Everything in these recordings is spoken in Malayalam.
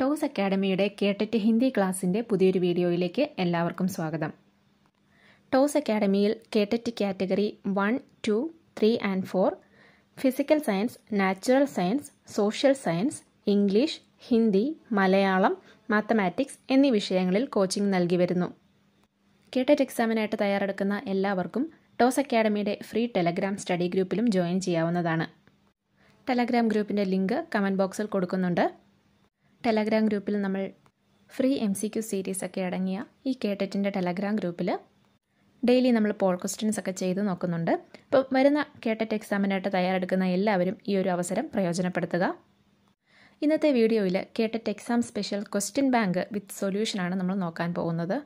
ടോസ് അക്കാഡമിയുടെ കേട്ടറ്റ് ഹിന്ദി ക്ലാസിൻ്റെ പുതിയൊരു വീഡിയോയിലേക്ക് എല്ലാവർക്കും സ്വാഗതം ടോസ് അക്കാഡമിയിൽ KTET category one two three and four physical science natural science social science English Hindi Malayalam mathematics എന്നീ വിഷയങ്ങളിൽ കോച്ചിംഗ് നൽകി വരുന്നു കേട്ടറ്റ് എക്സാമിനായിട്ട് തയ്യാറെടുക്കുന്ന എല്ലാവർക്കും ടോസ് അക്കാഡമിയുടെ ഫ്രീ ടെലഗ്രാം സ്റ്റഡി ഗ്രൂപ്പിലും ജോയിൻ ചെയ്യാവുന്നതാണ് ടെലഗ്രാം ഗ്രൂപ്പിൻ്റെ ലിങ്ക് കമൻറ്റ് ബോക്സിൽ കൊടുക്കുന്നുണ്ട് ടെലഗ്രാം ഗ്രൂപ്പിൽ നമ്മൾ free M C Q series ഒക്കെ അടങ്ങിയ ഈ കേട്ടറ്റിൻ്റെ ടെലഗ്രാം ഗ്രൂപ്പിൽ ഡെയിലി നമ്മൾ പോൾ ക്വസ്റ്റ്യൻസ് ഒക്കെ ചെയ്ത് നോക്കുന്നുണ്ട് അപ്പോൾ വരുന്ന കേട്ടറ്റ് എക്സാമിനായിട്ട് തയ്യാറെടുക്കുന്ന എല്ലാവരും ഈ ഒരു അവസരം പ്രയോജനപ്പെടുത്തുക ഇന്നത്തെ വീഡിയോയിൽ KTET exam special question bank with സൊല്യൂഷനാണ് നമ്മൾ നോക്കാൻ പോകുന്നത്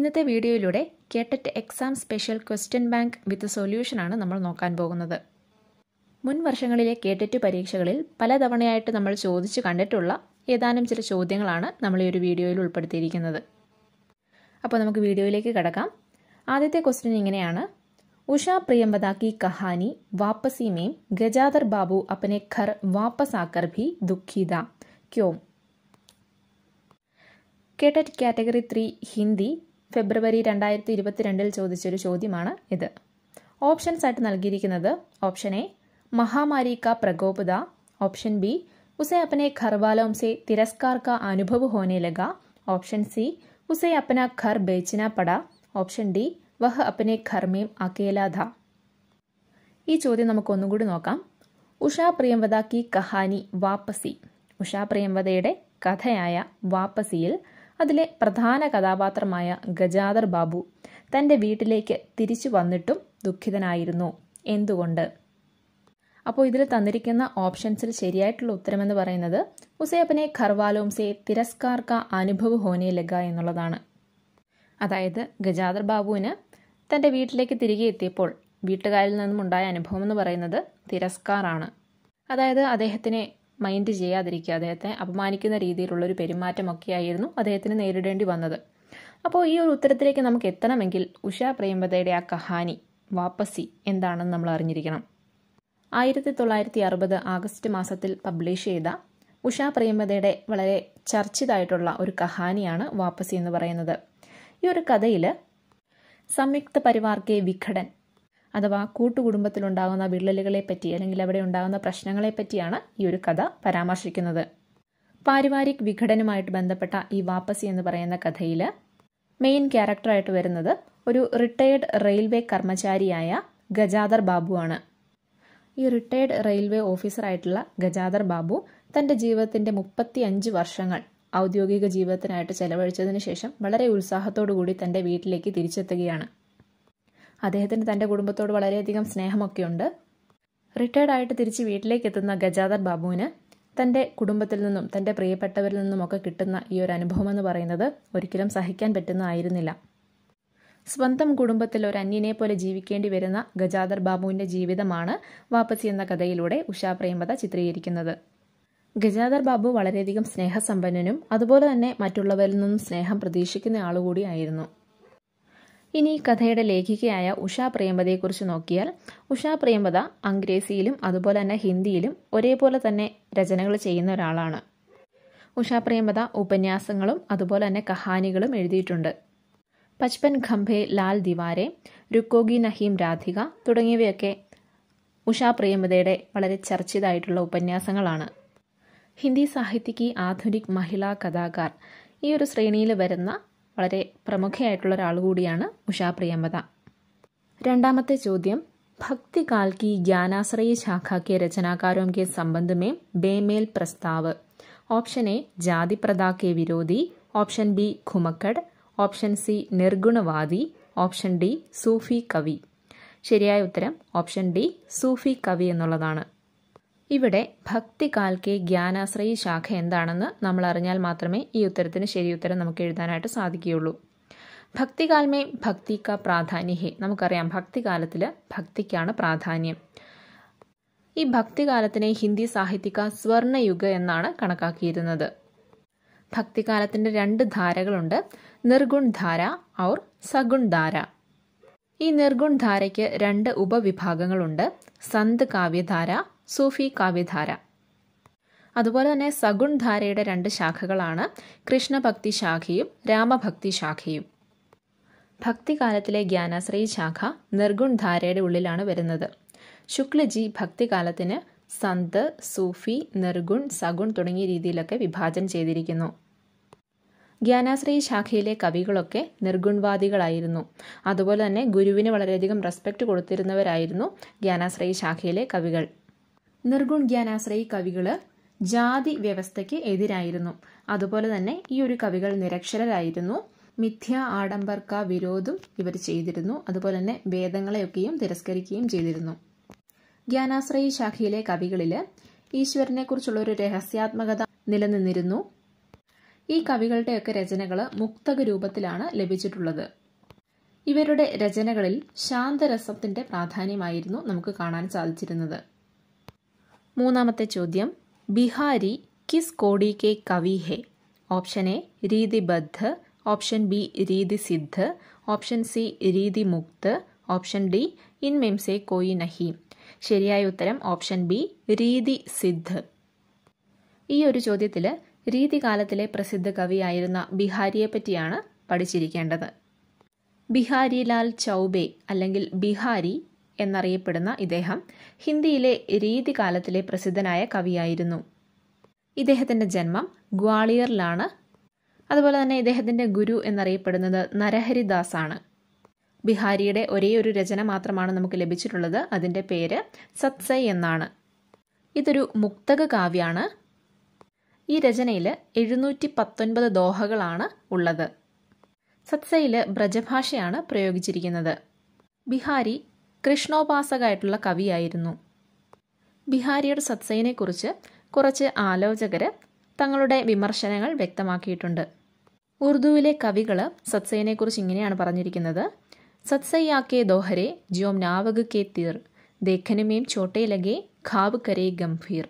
ഇന്നത്തെ വീഡിയോയിലൂടെ KTET exam special question bank with സൊല്യൂഷനാണ് നമ്മൾ നോക്കാൻ പോകുന്നത് മുൻ വർഷങ്ങളിലെ കേട്ടറ്റ് പരീക്ഷകളിൽ പലതവണയായിട്ട് നമ്മൾ ചോദിച്ചു കണ്ടിട്ടുള്ള ഏതാനും ചില ചോദ്യങ്ങളാണ് നമ്മൾ ഈ ഒരു വീഡിയോയിൽ ഉൾപ്പെടുത്തിയിരിക്കുന്നത് അപ്പോൾ നമുക്ക് വീഡിയോയിലേക്ക് കിടക്കാം ആദ്യത്തെ ക്വസ്റ്റ്യൻ ഇങ്ങനെയാണ് ഉഷ പ്രിയംബദാക്കി കഹാനി വാപ്പസി മേം ഗജാദർ ബാബു അപ്പനെ ഖർ വാപ്പസ് ആക്കർ ഭി ദുഃഖിത ക്യോം കേട്ടറ്റ് കാറ്റഗറി ത്രീ ഹിന്ദി ഫെബ്രുവരി രണ്ടായിരത്തി ഇരുപത്തിരണ്ടിൽ ചോദിച്ചൊരു ചോദ്യമാണ് ഇത് ഓപ്ഷൻസ് ആയിട്ട് നൽകിയിരിക്കുന്നത് ഓപ്ഷൻ എ महामारी का प्रकोप था ऑप्शन बी उसे अपने घर वालों से तिरस्कार का अनुभव होने लगा ऑप्शन सी उसे अपना घर बेचना पड़ा ഓപ്ഷൻ ഡി വഹ് അപ്പനെ ഖർമേം അകേലാധ ഈ ചോദ്യം നമുക്കൊന്നും കൂടി നോക്കാം ഉഷാ പ്രിയംവദ കി കഹാനി വാപ്പസി ഉഷാ പ്രിയംവദയുടെ കഥയായ വാപ്പസിയിൽ അതിലെ പ്രധാന കഥാപാത്രമായ ഗജാദർ ബാബു തൻ്റെ വീട്ടിലേക്ക് തിരിച്ചു വന്നിട്ടും ദുഃഖിതനായിരുന്നു എന്തുകൊണ്ട് അപ്പോൾ ഇതിൽ തന്നിരിക്കുന്ന ഓപ്ഷൻസിൽ ശരിയായിട്ടുള്ള ഉത്തരം എന്ന് പറയുന്നത് ഉസേപ്പനെ ഖർവാലോംസേ തിരസ്കാർക്ക അനുഭവ കാ ഹോനെ ലഗ എന്നുള്ളതാണ് അതായത് ഗജാദർ ബാബുവിന് തൻ്റെ വീട്ടിലേക്ക് തിരികെ എത്തിയപ്പോൾ വീട്ടുകാരിൽ നിന്നും ഉണ്ടായ അനുഭവം എന്ന് പറയുന്നത് തിരസ്കാറാണ് അതായത് അദ്ദേഹത്തിനെ മൈൻഡ് ചെയ്യാതിരിക്കുക അദ്ദേഹത്തെ അപമാനിക്കുന്ന രീതിയിലുള്ളൊരു പെരുമാറ്റമൊക്കെയായിരുന്നു അദ്ദേഹത്തിന് നേരിടേണ്ടി വന്നത് അപ്പോൾ ഈ ഒരു ഉത്തരത്തിലേക്ക് നമുക്ക് എത്തണമെങ്കിൽ ഉഷ പ്രേമതയുടെ ആ കഹാനി വാപ്പസി എന്താണെന്ന് നമ്മൾ അറിഞ്ഞിരിക്കണം ആയിരത്തി തൊള്ളായിരത്തി അറുപത് ആഗസ്റ്റ് മാസത്തിൽ പബ്ലിഷ് ചെയ്ത ഉഷാ പ്രേമതയുടെ വളരെ ചർച്ചിതായിട്ടുള്ള ഒരു കഹാനിയാണ് വാപ്പസി എന്ന് പറയുന്നത് ഈ ഒരു കഥയിൽ സംയുക്ത പരിവാർ കെ വിഘടൻ അഥവാ കൂട്ടുകുടുംബത്തിലുണ്ടാകുന്ന വിള്ളലുകളെ പറ്റി അല്ലെങ്കിൽ അവിടെ ഉണ്ടാകുന്ന പ്രശ്നങ്ങളെ പറ്റിയാണ് ഈ ഒരു കഥ പരാമർശിക്കുന്നത് പാരിവാരിക് വിഘടനുമായിട്ട് ബന്ധപ്പെട്ട ഈ വാപ്പസി എന്ന് പറയുന്ന കഥയിൽ മെയിൻ ക്യാരക്ടറായിട്ട് വരുന്നത് ഒരു റിട്ടയേർഡ് റെയിൽവേ കർമ്മചാരിയായ ഗജാദർ ബാബുവാണ് ഈ റിട്ടയർഡ് റെയിൽവേ ഓഫീസറായിട്ടുള്ള ഗജാദർ ബാബു തന്റെ ജീവിതത്തിന്റെ മുപ്പത്തി അഞ്ച് വർഷങ്ങൾ ഔദ്യോഗിക ജീവിതത്തിനായിട്ട് ചെലവഴിച്ചതിന് ശേഷം വളരെ കൂടി തന്റെ വീട്ടിലേക്ക് തിരിച്ചെത്തുകയാണ് അദ്ദേഹത്തിന് തന്റെ കുടുംബത്തോട് വളരെയധികം സ്നേഹമൊക്കെയുണ്ട് റിട്ടയർഡ് ആയിട്ട് തിരിച്ച് വീട്ടിലേക്ക് എത്തുന്ന ഗജാദർ ബാബുവിന് തന്റെ കുടുംബത്തിൽ നിന്നും തന്റെ പ്രിയപ്പെട്ടവരിൽ നിന്നുമൊക്കെ കിട്ടുന്ന ഈ ഒരു അനുഭവം എന്ന് പറയുന്നത് ഒരിക്കലും സഹിക്കാൻ പറ്റുന്നതായിരുന്നില്ല സ്വന്തം കുടുംബത്തിൽ ഒരു അന്യനെ പോലെ ജീവിക്കേണ്ടി വരുന്ന ഗജാദർ ബാബുവിന്റെ ജീവിതമാണ് വാപ്പസി എന്ന കഥയിലൂടെ ഉഷാ പ്രേമത ചിത്രീകരിക്കുന്നത് ഗജാദർ ബാബു വളരെയധികം സ്നേഹസമ്പന്നനും അതുപോലെ തന്നെ മറ്റുള്ളവരിൽ നിന്നും സ്നേഹം പ്രതീക്ഷിക്കുന്ന ആളുകൂടിയായിരുന്നു ഇനി കഥയുടെ ലേഖികയായ ഉഷാ പ്രേമതയെക്കുറിച്ച് നോക്കിയാൽ ഉഷാ പ്രേമത അംഗ്രേസിയിലും അതുപോലെ തന്നെ ഹിന്ദിയിലും ഒരേപോലെ തന്നെ രചനകൾ ചെയ്യുന്ന ഒരാളാണ് ഉഷാ പ്രേമത ഉപന്യാസങ്ങളും അതുപോലെ തന്നെ കഹാനികളും എഴുതിയിട്ടുണ്ട് പച്പൻ ഖംഭെ ലാൽ ദിവാരെ രുക്കോഗി നഹീം രാധിക തുടങ്ങിയവയൊക്കെ ഉഷാ പ്രേമതയുടെ വളരെ ചർച്ചിതായിട്ടുള്ള ഉപന്യാസങ്ങളാണ് ഹിന്ദി സാഹിത്യക്ക് ആധുനിക് മഹിളാ കഥാകാർ ഈ ഒരു ശ്രേണിയിൽ വരുന്ന വളരെ പ്രമുഖയായിട്ടുള്ള ഒരാൾ കൂടിയാണ് ഉഷാ പ്രിയമത രണ്ടാമത്തെ ചോദ്യം ഭക്തി കാൽക്കി ജ്ഞാനാശ്രയ ശാഖാക്കിയ രചനാകാരോം കെ സംബന്ധമേ ബേമേൽ പ്രസ്താവ് ഓപ്ഷൻ എ ജാതിപ്രദാ കെ വിരോധി ഓപ്ഷൻ ബി ഖുമക്കഡ് ഓപ്ഷൻ സി നിർഗുണവാദി ഓപ്ഷൻ ഡി സൂഫി കവി ശരിയായ ഉത്തരം ഓപ്ഷൻ ഡി സൂഫി കവി എന്നുള്ളതാണ് ഇവിടെ ഭക്തി കാൽക്കെ ജ്ഞാനാശ്രയി ശാഖ എന്താണെന്ന് നമ്മൾ അറിഞ്ഞാൽ മാത്രമേ ഈ ഉത്തരത്തിന് ശരി ഉത്തരം നമുക്ക് എഴുതാനായിട്ട് സാധിക്കുകയുള്ളൂ ഭക്തികാൽമേ ഭക്തിക്ക പ്രാധാന്യഹേ നമുക്കറിയാം ഭക്തികാലത്തിൽ ഭക്തിക്കാണ് പ്രാധാന്യം ഈ ഭക്തികാലത്തിനെ ഹിന്ദി സാഹിത്യക സ്വർണയുഗ എന്നാണ് കണക്കാക്കിയിരുന്നത് ഭക്തികാലത്തിൻ്റെ രണ്ട് ധാരകളുണ്ട് നിർഗുൺ ധാര ഔർ സഗുൺ ധാര ഈ നിർഗുൺ ധാരയ്ക്ക് രണ്ട് ഉപവിഭാഗങ്ങളുണ്ട് സന്ത് കാവ്യധാര സൂഫി കാവ്യധാര അതുപോലെ തന്നെ സഗുൺ ധാരയുടെ രണ്ട് ശാഖകളാണ് കൃഷ്ണഭക്തി ശാഖയും രാമഭക്തി ശാഖയും ഭക്തികാലത്തിലെ ജ്ഞാനാശ്രയി ശാഖ നിർഗുൺ ധാരയുടെ ഉള്ളിലാണ് വരുന്നത് ശുക്ലജി ഭക്തികാലത്തിന് സന്ത് സൂഫി നിർഗുൺ സഗുൺ തുടങ്ങിയ രീതിയിലൊക്കെ വിഭാജനം ചെയ്തിരിക്കുന്നു ജ്ഞാനാശ്രീ ശാഖയിലെ കവികളൊക്കെ നിർഗുൺവാദികളായിരുന്നു അതുപോലെ തന്നെ ഗുരുവിന് വളരെയധികം റെസ്പെക്റ്റ് കൊടുത്തിരുന്നവരായിരുന്നു ജ്ഞാനാശ്രയി ശാഖയിലെ കവികൾ നിർഗുൺ ജ്ഞാനാശ്രയി കവികൾ ജാതി വ്യവസ്ഥയ്ക്ക് എതിരായിരുന്നു അതുപോലെ തന്നെ ഈ ഒരു കവികൾ നിരക്ഷരരായിരുന്നു മിഥ്യ ആഡംബർക്ക വിരോധം ഇവർ ചെയ്തിരുന്നു അതുപോലെ തന്നെ വേദങ്ങളെയൊക്കെയും തിരസ്കരിക്കുകയും ചെയ്തിരുന്നു ജ്ഞാനാശ്രയി ശാഖയിലെ കവികളിൽ ഈശ്വരനെക്കുറിച്ചുള്ള ഒരു രഹസ്യാത്മകത നിലനിന്നിരുന്നു ഈ കവികളുടെയൊക്കെ രചനകൾ മുക്തക രൂപത്തിലാണ് ലഭിച്ചിട്ടുള്ളത് ഇവരുടെ രചനകളിൽ ശാന്തരസത്തിൻ്റെ പ്രാധാന്യമായിരുന്നു നമുക്ക് കാണാൻ സാധിച്ചിരുന്നത് മൂന്നാമത്തെ ചോദ്യം ബിഹാരി കിസ് കോടി കെ കവി ഹെ ഓപ്ഷൻ എ രീതിബദ്ധ് ഓപ്ഷൻ ബി രീതി സിദ്ധ് ഓപ്ഷൻ സി രീതി മുക്ത് ഓപ്ഷൻ ഡി ഇൻ മെംസെ കോയി നഹി ശരിയായ ഉത്തരം ഓപ്ഷൻ ബി രീതി സിദ്ധ് ഈ ഒരു ചോദ്യത്തിൽ രീതികാലത്തിലെ പ്രസിദ്ധ കവിയായിരുന്ന ബിഹാരിയെപ്പറ്റിയാണ് പഠിച്ചിരിക്കേണ്ടത് ബിഹാരിലാൽ ചൗബേ അല്ലെങ്കിൽ ബിഹാരി എന്നറിയപ്പെടുന്ന ഇദ്ദേഹം ഹിന്ദിയിലെ രീതികാലത്തിലെ പ്രസിദ്ധനായ കവിയായിരുന്നു ഇദ്ദേഹത്തിൻ്റെ ജന്മം ഗ്വാളിയറിലാണ് അതുപോലെ തന്നെ ഇദ്ദേഹത്തിൻ്റെ ഗുരു എന്നറിയപ്പെടുന്നത് നരഹരിദാസ് ആണ് ബിഹാരിയുടെ ഒരേ ഒരു രചന മാത്രമാണ് നമുക്ക് ലഭിച്ചിട്ടുള്ളത് അതിൻ്റെ പേര് സത്സൈ എന്നാണ് ഇതൊരു മുക്തക കാവ്യാണ് ഈ രചനയിൽ എഴുന്നൂറ്റി പത്തൊൻപത് ദോഹകളാണ് ഉള്ളത് സത്സയിൽ ബ്രജഭാഷയാണ് പ്രയോഗിച്ചിരിക്കുന്നത് ബിഹാരി കൃഷ്ണോപാസകായിട്ടുള്ള കവിയായിരുന്നു ബിഹാരിയുടെ സത്സയിനെക്കുറിച്ച് കുറച്ച് ആലോചകർ തങ്ങളുടെ വിമർശനങ്ങൾ വ്യക്തമാക്കിയിട്ടുണ്ട് ഉറുദുവിലെ കവികൾ സത്സയിനെക്കുറിച്ച് ഇങ്ങനെയാണ് പറഞ്ഞിരിക്കുന്നത് സത്സയ്യാക്കേ ദോഹരെ ജ്യോം നാവക് കെ തീർ ദേഖനുമേം ചോട്ടയിലകെ ഖാബ് കരേ ഗംഭീർ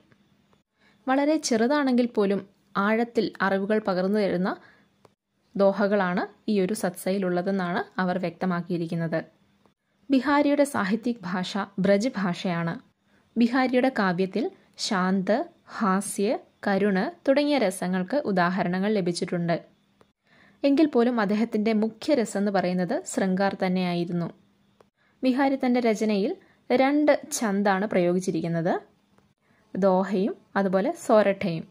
വളരെ ചെറുതാണെങ്കിൽ പോലും ആഴത്തിൽ അറിവുകൾ പകർന്നു തരുന്ന ദോഹകളാണ് ഈ ഒരു സത്സയിലുള്ളതെന്നാണ് അവർ വ്യക്തമാക്കിയിരിക്കുന്നത് ബിഹാരിയുടെ സാഹിത്യ ഭാഷ ബ്രജ് ഭാഷയാണ് ബിഹാരിയുടെ കാവ്യത്തിൽ ശാന്ത് ഹാസ്യ കരുണ് തുടങ്ങിയ രസങ്ങൾക്ക് ഉദാഹരണങ്ങൾ ലഭിച്ചിട്ടുണ്ട് എങ്കിൽ പോലും അദ്ദേഹത്തിൻ്റെ മുഖ്യ രസം എന്ന് പറയുന്നത് ശൃംഗാർ തന്നെയായിരുന്നു ബിഹാരി തൻ്റെ രചനയിൽ രണ്ട് ചന്താണ് പ്രയോഗിച്ചിരിക്കുന്നത് ദോഹയും അതുപോലെ സോരട്ടയും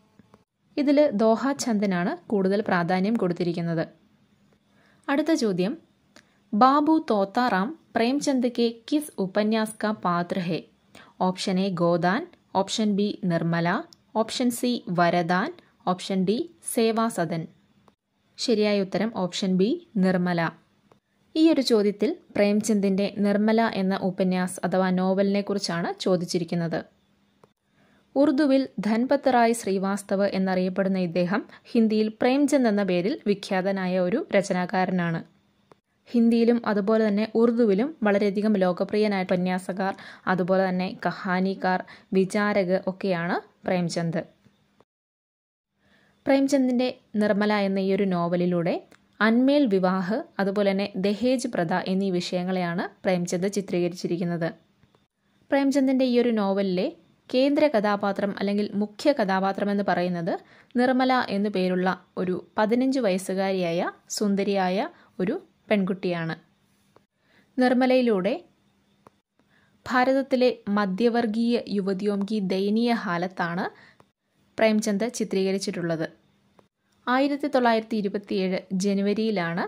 ഇതിൽ ദോഹ ചന്ദനാണ് കൂടുതൽ പ്രാധാന്യം കൊടുത്തിരിക്കുന്നത് അടുത്ത ചോദ്യം ബാബു തോത്താറാം പ്രേംചന്ദ് കെ കിസ് ഉപന്യാസ് കാ option A Godan option B Nirmala option C Vardan option D Sevasadan ശരിയായ ഉത്തരം ഓപ്ഷൻ ബി നിർമ്മല ഈ ഒരു ചോദ്യത്തിൽ പ്രേംചന്ദിൻ്റെ നിർമ്മല എന്ന ഉപന്യാസ് അഥവാ നോവലിനെ കുറിച്ചാണ് ചോദിച്ചിരിക്കുന്നത് ഉറുദുവിൽ ധൻപത് റായ് ശ്രീവാസ്തവ് എന്നറിയപ്പെടുന്ന ഇദ്ദേഹം ഹിന്ദിയിൽ പ്രേംചന്ദ് എന്ന പേരിൽ വിഖ്യാതനായ ഒരു രചനാകാരനാണ് ഹിന്ദിയിലും അതുപോലെ തന്നെ ഉറുദുവിലും വളരെയധികം ലോകപ്രിയനായ ഉപന്യാസകാർ അതുപോലെ തന്നെ കഹാനിക്കാർ വിചാരക് ഒക്കെയാണ് പ്രേംചന്ദ് പ്രേംചന്ദിൻ്റെ നിർമ്മല എന്ന ഈ ഒരു നോവലിലൂടെ അന്മേൽ വിവാഹ് അതുപോലെ തന്നെ ദഹേജ് പ്രഥ എന്നീ വിഷയങ്ങളെയാണ് പ്രേംചന്ദ് ചിത്രീകരിച്ചിരിക്കുന്നത് പ്രേംചന്ദിൻ്റെ ഈ ഒരു നോവലിലെ കേന്ദ്ര കഥാപാത്രം അല്ലെങ്കിൽ മുഖ്യ കഥാപാത്രം എന്ന് പറയുന്നത് നിർമ്മല എന്നു പേരുള്ള ഒരു പതിനഞ്ച് വയസ്സുകാരിയായ സുന്ദരിയായ ഒരു പെൺകുട്ടിയാണ് നിർമ്മലയിലൂടെ ഭാരതത്തിലെ മധ്യവർഗീയ യുവതിയോംകി ദയനീയ ഹാലത്താണ് പ്രേംചന്ദ് ചിത്രീകരിച്ചിട്ടുള്ളത് ആയിരത്തി തൊള്ളായിരത്തി ഇരുപത്തിയേഴ് ജനുവരിയിലാണ്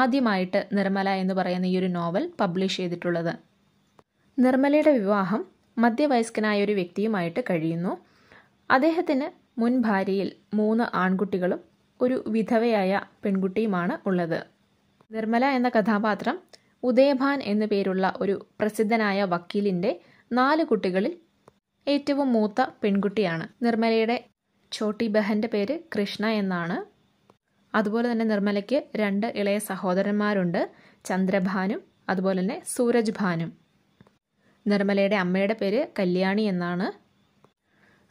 ആദ്യമായിട്ട് നിർമ്മല എന്ന് പറയുന്ന ഈ ഒരു നോവൽ പബ്ലിഷ് ചെയ്തിട്ടുള്ളത് നിർമ്മലയുടെ വിവാഹം മധ്യവയസ്കനായ ഒരു വ്യക്തിയുമായിട്ട് കഴിയുന്നു അദ്ദേഹത്തിന് മുൻ ഭാര്യയിൽ മൂന്ന് ആൺകുട്ടികളും ഒരു വിധവയായ പെൺകുട്ടിയുമാണ് ഉള്ളത് നിർമ്മല എന്ന കഥാപാത്രം ഉദയഭാൻ എന്നു പേരുള്ള ഒരു പ്രസിദ്ധനായ വക്കീലിൻ്റെ നാല് കുട്ടികളിൽ ഏറ്റവും മൂത്ത പെൺകുട്ടിയാണ് നിർമ്മലയുടെ ചോട്ടി ബഹൻ്റെ പേര് കൃഷ്ണ എന്നാണ് അതുപോലെ തന്നെ നിർമ്മലയ്ക്ക് രണ്ട് ഇളയ സഹോദരന്മാരുണ്ട് ചന്ദ്രഭാനും അതുപോലെ തന്നെ സൂരജ് ഭാനും നിർമ്മലയുടെ അമ്മയുടെ പേര് കല്യാണി എന്നാണ്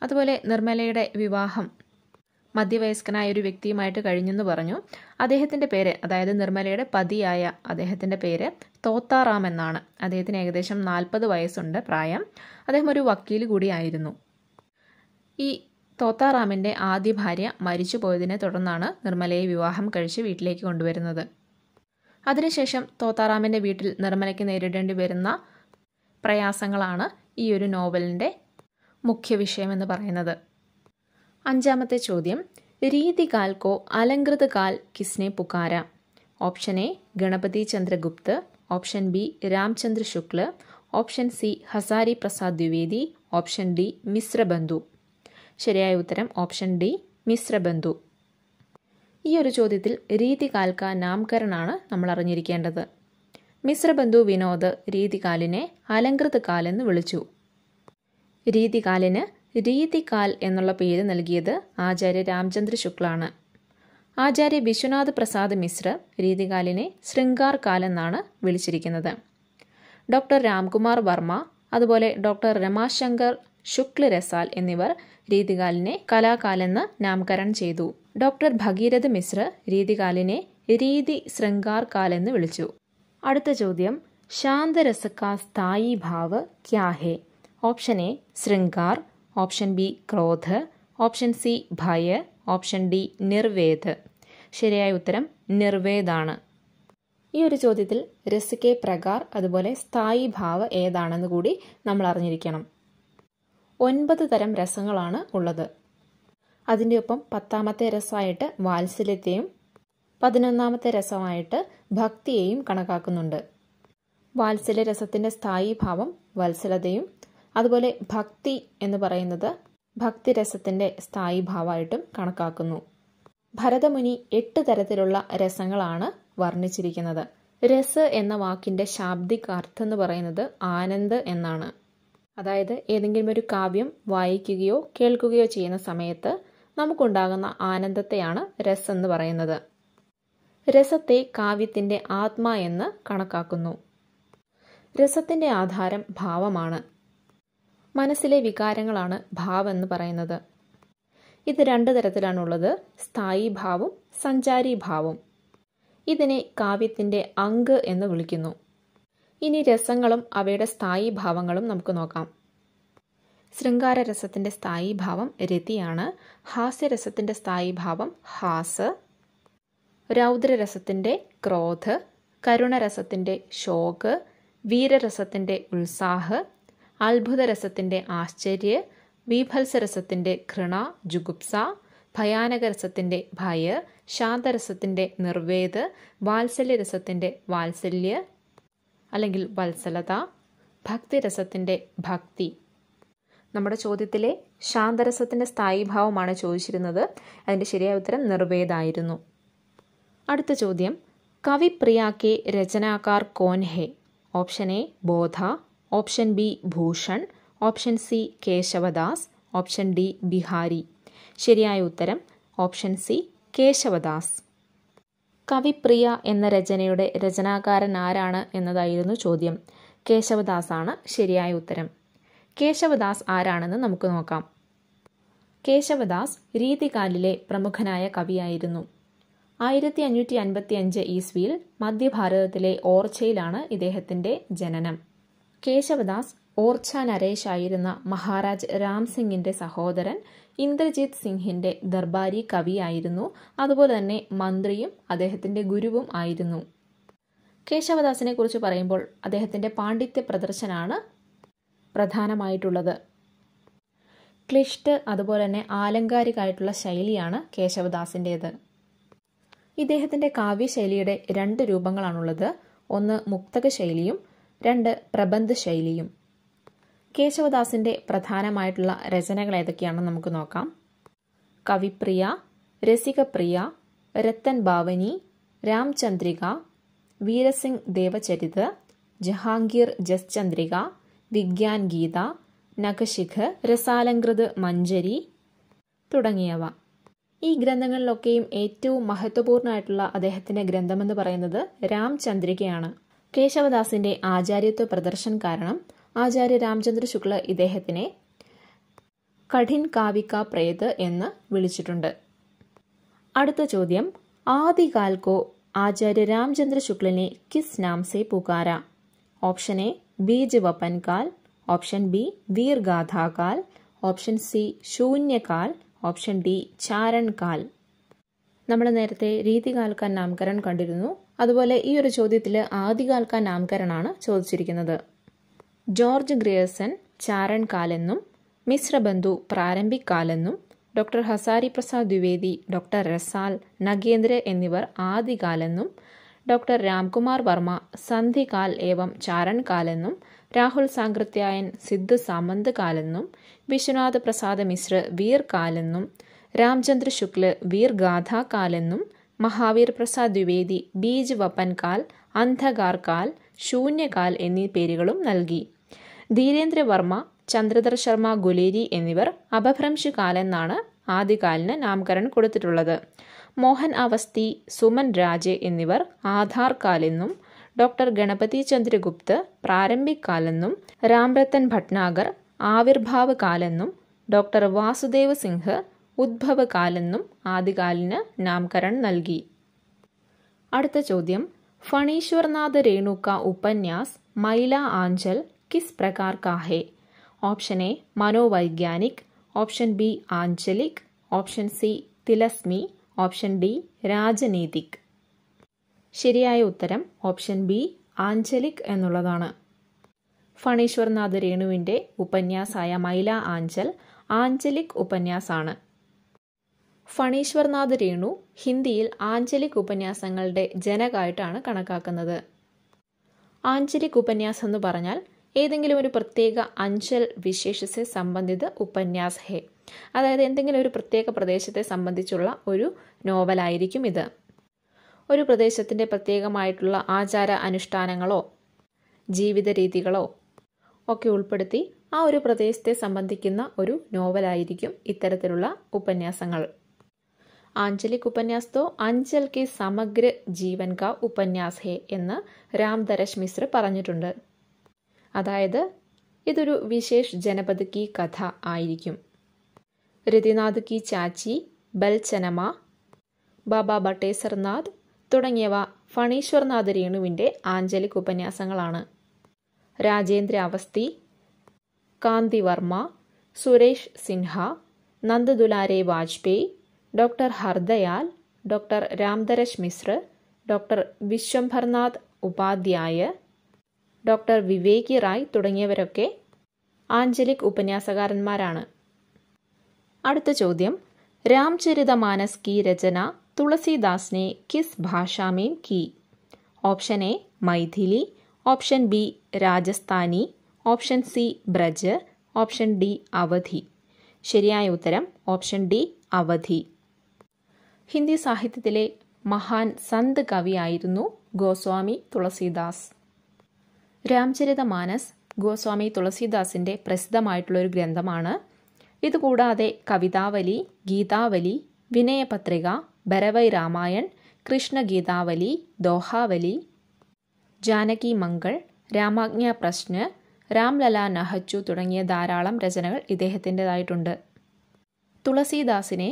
അതുപോലെ നിർമ്മലയുടെ വിവാഹം മധ്യവയസ്കനായ ഒരു വ്യക്തിയുമായിട്ട് കഴിഞ്ഞെന്ന് പറഞ്ഞു അദ്ദേഹത്തിൻ്റെ പേര് അതായത് നിർമ്മലയുടെ പതിയായ അദ്ദേഹത്തിൻ്റെ പേര് തോത്താറാം എന്നാണ് അദ്ദേഹത്തിന് ഏകദേശം നാൽപ്പത് വയസ്സുണ്ട് പ്രായം അദ്ദേഹം ഒരു വക്കീൽ കൂടിയായിരുന്നു ഈ തോത്താറാമിൻ്റെ ആദ്യ ഭാര്യ മരിച്ചു പോയതിനെ തുടർന്നാണ് നിർമ്മലയെ വിവാഹം കഴിച്ച് വീട്ടിലേക്ക് കൊണ്ടുവരുന്നത് അതിനുശേഷം തോത്താറാമിൻ്റെ വീട്ടിൽ നിർമ്മലയ്ക്ക് നേരിടേണ്ടി വരുന്ന പ്രയാസങ്ങളാണ് ഈ ഒരു നോവലിൻ്റെ മുഖ്യ വിഷയമെന്ന് പറയുന്നത് അഞ്ചാമത്തെ ചോദ്യം രീതി കാൽക്കോ അലങ്കൃത കാൽ കിസ്നെ പുക്കാര option A Ganapati Chandragupt option B Ramchandra Shukla option C Hazari Prasad Dwivedi option D Mishrabandhu ശരിയായ ഉത്തരം ഓപ്ഷൻ ഡി മിശ്രബന്ധു ഈ ഒരു ചോദ്യത്തിൽ രീതി കാൽക്ക നാംകരനാണ് നമ്മൾ അറിഞ്ഞിരിക്കേണ്ടത് മിശ്രബന്ധു വിനോദ് രീതികാലിനെ എന്ന് വിളിച്ചു രീതികാലിന് രീതികാൽ എന്നുള്ള പേര് നൽകിയത് ആചാര്യ രാമചന്ദ്ര ശുക്ലാണ് ആചാര്യ വിശ്വനാഥ് പ്രസാദ് മിശ്ര രീതികാലിനെ കാൽ എന്നാണ് വിളിച്ചിരിക്കുന്നത് ഡോക്ടർ രാംകുമാർ വർമ്മ അതുപോലെ ഡോക്ടർ രമാശങ്കർ ശുക്ല രസാൽ എന്നിവർ രീതികാലിനെ കലാകാലെന്ന് നാമകരണം ചെയ്തു ഡോക്ടർ ഭഗീരഥ് മിശ്ര രീതികാലിനെ രീതി ശൃംഗാർകാലെന്ന് വിളിച്ചു അടുത്ത ചോദ്യം ശാന്തരസക്കാ സ്ഥായി ഭാവ് ക്യാഹേ ഓപ്ഷൻ എ ശൃംഗാർ ഓപ്ഷൻ ബി ക്രോധ് ഓപ്ഷൻ സി ഭയ ഓപ്ഷൻ ഡി നിർവേദ് ശരിയായ ഉത്തരം നിർവേദാണ് ഈ ഒരു ചോദ്യത്തിൽ രസകെ പ്രകാർ അതുപോലെ സ്ഥായി ഭാവ ഏതാണെന്ന് കൂടി നമ്മൾ അറിഞ്ഞിരിക്കണം ഒൻപത് തരം രസങ്ങളാണ് ഉള്ളത് അതിൻ്റെ ഒപ്പം പത്താമത്തെ രസമായിട്ട് വാത്സല്യത്തെയും പതിനൊന്നാമത്തെ രസമായിട്ട് ഭക്തിയെയും കണക്കാക്കുന്നുണ്ട് വാത്സല്യ രസത്തിന്റെ സ്ഥായി ഭാവം വത്സലതയും അതുപോലെ ഭക്തി എന്ന് പറയുന്നത് ഭക്തിരസത്തിന്റെ സ്ഥായി ഭാവമായിട്ടും കണക്കാക്കുന്നു ഭരതമുനി എട്ട് തരത്തിലുള്ള രസങ്ങളാണ് വർണ്ണിച്ചിരിക്കുന്നത് രസ് എന്ന വാക്കിന്റെ ശാബ്ദിക അർത്ഥം എന്ന് പറയുന്നത് ആനന്ദ് എന്നാണ് അതായത് ഏതെങ്കിലും ഒരു കാവ്യം വായിക്കുകയോ കേൾക്കുകയോ ചെയ്യുന്ന സമയത്ത് നമുക്കുണ്ടാകുന്ന ആനന്ദത്തെയാണ് രസ് എന്ന് പറയുന്നത് രസത്തെ കാവ്യത്തിൻ്റെ ആത്മ എന്ന് കണക്കാക്കുന്നു രസത്തിൻ്റെ ആധാരം ഭാവമാണ് മനസ്സിലെ വികാരങ്ങളാണ് ഭാവം എന്ന് പറയുന്നത് ഇത് രണ്ട് തരത്തിലാണുള്ളത് സ്ഥായി ഭാവും സഞ്ചാരി ഭാവം ഇതിനെ കാവ്യത്തിൻ്റെ അങ്ക് എന്ന് വിളിക്കുന്നു ഇനി രസങ്ങളും അവയുടെ സ്ഥായി ഭാവങ്ങളും നമുക്ക് നോക്കാം ശൃംഗാരരസത്തിൻ്റെ സ്ഥായി ഭാവം രതിയാണ് ഹാസ്യരസത്തിൻ്റെ സ്ഥായി ഭാവം ഹാസ് രൗദ്രരസത്തിൻ്റെ ക്രോധ് കരുണരസത്തിൻ്റെ ശോക് വീരരസത്തിൻ്റെ ഉത്സാഹ് അത്ഭുതരസത്തിൻ്റെ ആശ്ചര്യ വീഭത്സരസത്തിൻ്റെ ഘൃണ ജുഗുപ്സ ഭയാനകരസത്തിൻ്റെ ഭയ ശാന്തരസത്തിൻ്റെ നിർവേദ് വാത്സല്യരസത്തിൻ്റെ വാത്സല്യ അല്ലെങ്കിൽ വത്സലത ഭക്തിരസത്തിൻ്റെ ഭക്തി നമ്മുടെ ചോദ്യത്തിലെ ശാന്തരസത്തിൻ്റെ സ്ഥായി ഭാവമാണ് ചോദിച്ചിരുന്നത് അതിൻ്റെ ശരിയായ ഉത്തരം നിർവേദായിരുന്നു അടുത്ത ചോദ്യം കവി പ്രിയാക്കി രചനാകാർ കോൻ ഹെ option A Bodha option B Bhushan option C Keshavdas option D Bihari ശരിയായ ഉത്തരം ഓപ്ഷൻ സി കേശവദാസ് കവിപ്രിയ എന്ന രചനയുടെ രചനാകാരൻ ആരാണ് എന്നതായിരുന്നു ചോദ്യം കേശവദാസ് ആണ് ശരിയായ ഉത്തരം കേശവദാസ് ആരാണെന്ന് നമുക്ക് നോക്കാം കേശവദാസ് രീതികാലിലെ പ്രമുഖനായ കവിയായിരുന്നു ആയിരത്തി അഞ്ഞൂറ്റി അൻപത്തി അഞ്ച് ഈസ്വിയിൽ മധ്യഭാരതത്തിലെ ഓർച്ചയിലാണ് ഇദ്ദേഹത്തിന്റെ ജനനം കേശവദാസ് ഓർച്ച നരേഷ് ആയിരുന്ന മഹാരാജ് രാം സിംഗിന്റെ സഹോദരൻ ഇന്ദ്രജിത് സിംഗിന്റെ ദർബാരി കവിയായിരുന്നു അതുപോലെ തന്നെ മന്ത്രിയും അദ്ദേഹത്തിന്റെ ഗുരുവും ആയിരുന്നു കേശവദാസിനെ കുറിച്ച് പറയുമ്പോൾ അദ്ദേഹത്തിന്റെ പാണ്ഡിത്യ പ്രദർശനാണ് പ്രധാനമായിട്ടുള്ളത് ക്ലിഷ്ട് അതുപോലെ തന്നെ ആലങ്കാരികമായിട്ടുള്ള ശൈലിയാണ് കേശവദാസിൻ്റെത് ഇദ്ദേഹത്തിന്റെ കാവ്യശൈലിയുടെ രണ്ട് രൂപങ്ങളാണുള്ളത് ഒന്ന് മുക്തക ശൈലിയും രണ്ട് പ്രബന്ധ ശൈലിയും കേശവദാസിന്റെ പ്രധാനമായിട്ടുള്ള രചനകൾ ഏതൊക്കെയാണെന്ന് നമുക്ക് നോക്കാം കവിപ്രിയ രസികപ്രിയ രത്തൻ ഭാവനി രാംചന്ദ്രിക വീരസിംഗ് ദേവചരിത് ജഹാംഗീർ ജസ്ചന്ദ്രിക വിജ്ഞാൻ ഗീത നഖശിഖ് രസാലങ്കൃത് മഞ്ജരി തുടങ്ങിയവ ഈ ഗ്രന്ഥങ്ങളിലൊക്കെയും ഏറ്റവും മഹത്വപൂർണ്ണമായിട്ടുള്ള അദ്ദേഹത്തിന്റെ ഗ്രന്ഥമെന്ന് പറയുന്നത് രാംചന്ദ്രികയാണ് കേശവദാസിന്റെ ആചാര്യത്വ പ്രദർശനം കാരണം ആചാര്യ രാംചന്ദ്ര ശുക്ല ഇദ്ദേഹത്തിനെ കഠിൻ കാവിക പ്രേത് എന്ന് വിളിച്ചിട്ടുണ്ട് അടുത്ത ചോദ്യം ആദികാൽക്കോ ആചാര്യ രാംചന്ദ്ര ശുക്ലനെ കിസ് നാംസെ പുകാര ഓപ്ഷൻ എ ബീജ് വപ്പൻകാൽ ഓപ്ഷൻ ബി വീർഗാഥാകാൽ ഓപ്ഷൻ സി ശൂന്യകാൽ ഓപ്ഷൻ ഡി ചാരൺ കാൽ നമ്മൾ നേരത്തെ രീതികാൽ കാ നാമകരൺ കണ്ടിരുന്നു അതുപോലെ ഈ ഒരു ചോദ്യത്തിൽ ആദികാൽ കാ നാമകരണാണ് ചോദിച്ചിരിക്കുന്നത് ജോർജ് ഗ്രിയേഴ്സൺ ചാരൺ കാലെന്നും മിശ്രബന്ധു പ്രാരംഭിക് കാലെന്നും ഡോക്ടർ ഹസാരി പ്രസാദ് ദ്വിവേദി ഡോക്ടർ റസാൽ നഗേന്ദ്ര എന്നിവർ ആദികാലെന്നും ഡോക്ടർ രാംകുമാർ വർമ്മ സന്ധികാൽ ഏവം ചാരൺകാലെന്നും രാഹുൽ സാങ്കൃത്യായൻ സിദ്ധ് സാമന്ത് കാലെന്നും വിശ്വനാഥ് പ്രസാദ് മിശ്ര വീർ കാലെന്നും രാംചന്ദ്ര ശുക്ല വീർ ഗാഥാ കാലെന്നും മഹാവീർ പ്രസാദ് ദ്വിവേദി ബീജ് വപ്പൻ കാൽ അന്ധകാർ കാൽ ശൂന്യകാൽ എന്നീ പേരുകളും നൽകി ധീരേന്ദ്ര വർമ്മ ചന്ദ്രധർ ശർമ്മ ഗുലേരി എന്നിവർ അപഭ്രംശ് കാലെന്നാണ് ആദ്യകാലിന് നാമകരണം കൊടുത്തിട്ടുള്ളത് മോഹൻ അവസ്തി സുമൻ രാജെ എന്നിവർ ആധാർ കാലെന്നും ഡോക്ടർ ഗണപതി ചന്ദ്രഗുപ്ത് പ്രാരംഭിക്കാലെന്നും രാംരത്തൻ ഭട്നാഗർ ആവിർഭാവ കാലെന്നും ഡോക്ടർ വാസുദേവ് സിംഹ് ഉദ്ഭവ കാലെന്നും ആദ്യകാലിന് നാമകരൺ നൽകി അടുത്ത ചോദ്യം ഫണീശ്വർനാഥ് രേണുക്ക ഉപന്യാസ് മൈല ആഞ്ചൽ കിസ് പ്രകാർ കാഹേ ഓപ്ഷൻ എ മനോവൈജ്ഞാനിക് ഓപ്ഷൻ ബി ആഞ്ചലിക് ഓപ്ഷൻ സി തിലസ്മി ഓപ്ഷൻ ഡി രാജനീതിക് ശരിയായ ഉത്തരം ഓപ്ഷൻ ബി ആഞ്ചലിക് എന്നുള്ളതാണ് ഫണീശ്വർനാഥ് രേണുവിൻ്റെ ഉപന്യാസായ മൈല ആഞ്ചൽ ആഞ്ചലിക് ഉപന്യാസാണ് ഫണീശ്വർനാഥ് രേണു ഹിന്ദിയിൽ ആഞ്ചലിക് ഉപന്യാസങ്ങളുടെ ജനകായിട്ടാണ് കണക്കാക്കുന്നത് ആഞ്ചലിക് ഉപന്യാസം എന്ന് പറഞ്ഞാൽ ഏതെങ്കിലും ഒരു പ്രത്യേക അഞ്ചൽ വിശേഷസെ സംബന്ധിത ഉപന്യാസ ഹേ അതായത് എന്തെങ്കിലും ഒരു പ്രത്യേക പ്രദേശത്തെ സംബന്ധിച്ചുള്ള ഒരു നോവലായിരിക്കും ഇത് ഒരു പ്രദേശത്തിൻ്റെ പ്രത്യേകമായിട്ടുള്ള ആചാര അനുഷ്ഠാനങ്ങളോ ജീവിത രീതികളോ ഒക്കെ ഉൾപ്പെടുത്തി ആ ഒരു പ്രദേശത്തെ സംബന്ധിക്കുന്ന ഒരു നോവലായിരിക്കും ഇത്തരത്തിലുള്ള ഉപന്യാസങ്ങൾ ആഞ്ചലിക് ഉപന്യാസ് അഞ്ചൽ കെ സമഗ്ര ജീവൻ കാ ഉപന്യാസ ഹേ എന്ന് രാം ദരശ് മിശ്ര പറഞ്ഞിട്ടുണ്ട് അതായത് ഇതൊരു വിശേഷ് ജനപദ് കി കഥ ആയിരിക്കും രതിനാഥ് കി ചാച്ചി ബൽചനമ ബാബ ബട്ടേസർനാഥ് തുടങ്ങിയവ ഫണീശ്വർനാഥ് രേണുവിൻ്റെ ആഞ്ചലിക് ഉപന്യാസങ്ങളാണ് Rajendra Awasthi Kanti Varma Suresh Sinha Nandadulare Vajpeyi doctor Hardayal doctor Ramdarash Mishra doctor Vishwambharnath Upadhyay doctor Viveki Rai തുടങ്ങിയവരൊക്കെ ആഞ്ചലിക് ഉപന്യാസകാരന്മാരാണ് അടുത്ത ചോദ്യം രാംചരിതമാനസ് കി രചന തുളസിദാസിനെ കിസ് किस കി option A Maithili option B Rajasthani option C Braj option D Awadhi ശരിയായ ഉത്തരം ഓപ്ഷൻ ഡി അവധി ഹിന്ദി സാഹിത്യത്തിലെ മഹാൻ സന്ത് കവിയായിരുന്നു ഗോസ്വാമി തുളസിദാസ് രാംചരിത മാനസ് ഗോസ്വാമി തുളസിദാസിന്റെ പ്രസിദ്ധമായിട്ടുള്ളൊരു ഗ്രന്ഥമാണ് ഇതുകൂടാതെ കവിതാവലി ഗീതാവലി വിനയപത്രിക ഭരവൈ രാമായൺ കൃഷ്ണഗീതാവലി ദോഹാവലി ജാനകി മംഗൾ രാമാജ്ഞാ പ്രശ്ന രാംലല നഹച്ചു തുടങ്ങിയ ധാരാളം രചനകൾ ഇദ്ദേഹത്തിൻ്റെതായിട്ടുണ്ട് തുളസീദാസിനെ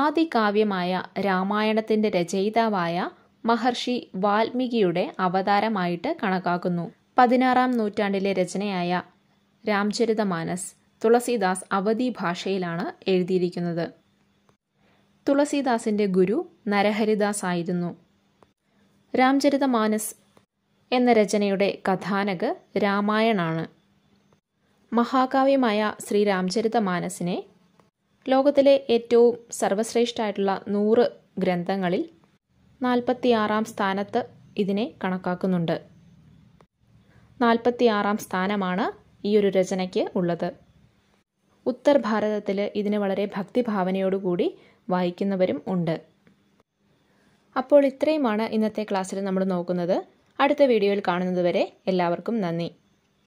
ആദികാവ്യമായ രാമായണത്തിൻ്റെ രചയിതാവായ മഹർഷി വാൽമീകിയുടെ അവതാരമായിട്ട് കണക്കാക്കുന്നു പതിനാറാം നൂറ്റാണ്ടിലെ രചനയായ രാംചരിതമാനസ് തുളസീദാസ് അവധി ഭാഷയിലാണ് എഴുതിയിരിക്കുന്നത് തുളസീദാസിന്റെ ഗുരു നരഹരിദാസ് ആയിരുന്നു മാനസ് എന്ന രചനയുടെ കഥാനക് രാമായണാണ് മഹാകാവ്യമായ ശ്രീ മാനസിനെ ലോകത്തിലെ ഏറ്റവും സർവശ്രേഷ്ഠമായിട്ടുള്ള നൂറ് ഗ്രന്ഥങ്ങളിൽ നാൽപ്പത്തിയാറാം സ്ഥാനത്ത് ഇതിനെ കണക്കാക്കുന്നുണ്ട് നാൽപ്പത്തിയാറാം സ്ഥാനമാണ് ഈ ഒരു രചനയ്ക്ക് ഉള്ളത് ഉത്തർ ഭാരതത്തിൽ ഇതിന് വളരെ ഭക്തിഭാവനയോടുകൂടി വായിക്കുന്നവരും ഉണ്ട് അപ്പോൾ ഇത്രയുമാണ് ഇന്നത്തെ ക്ലാസ്സിൽ നമ്മൾ നോക്കുന്നത് അടുത്ത വീഡിയോയിൽ കാണുന്നതുവരെ എല്ലാവർക്കും നന്ദി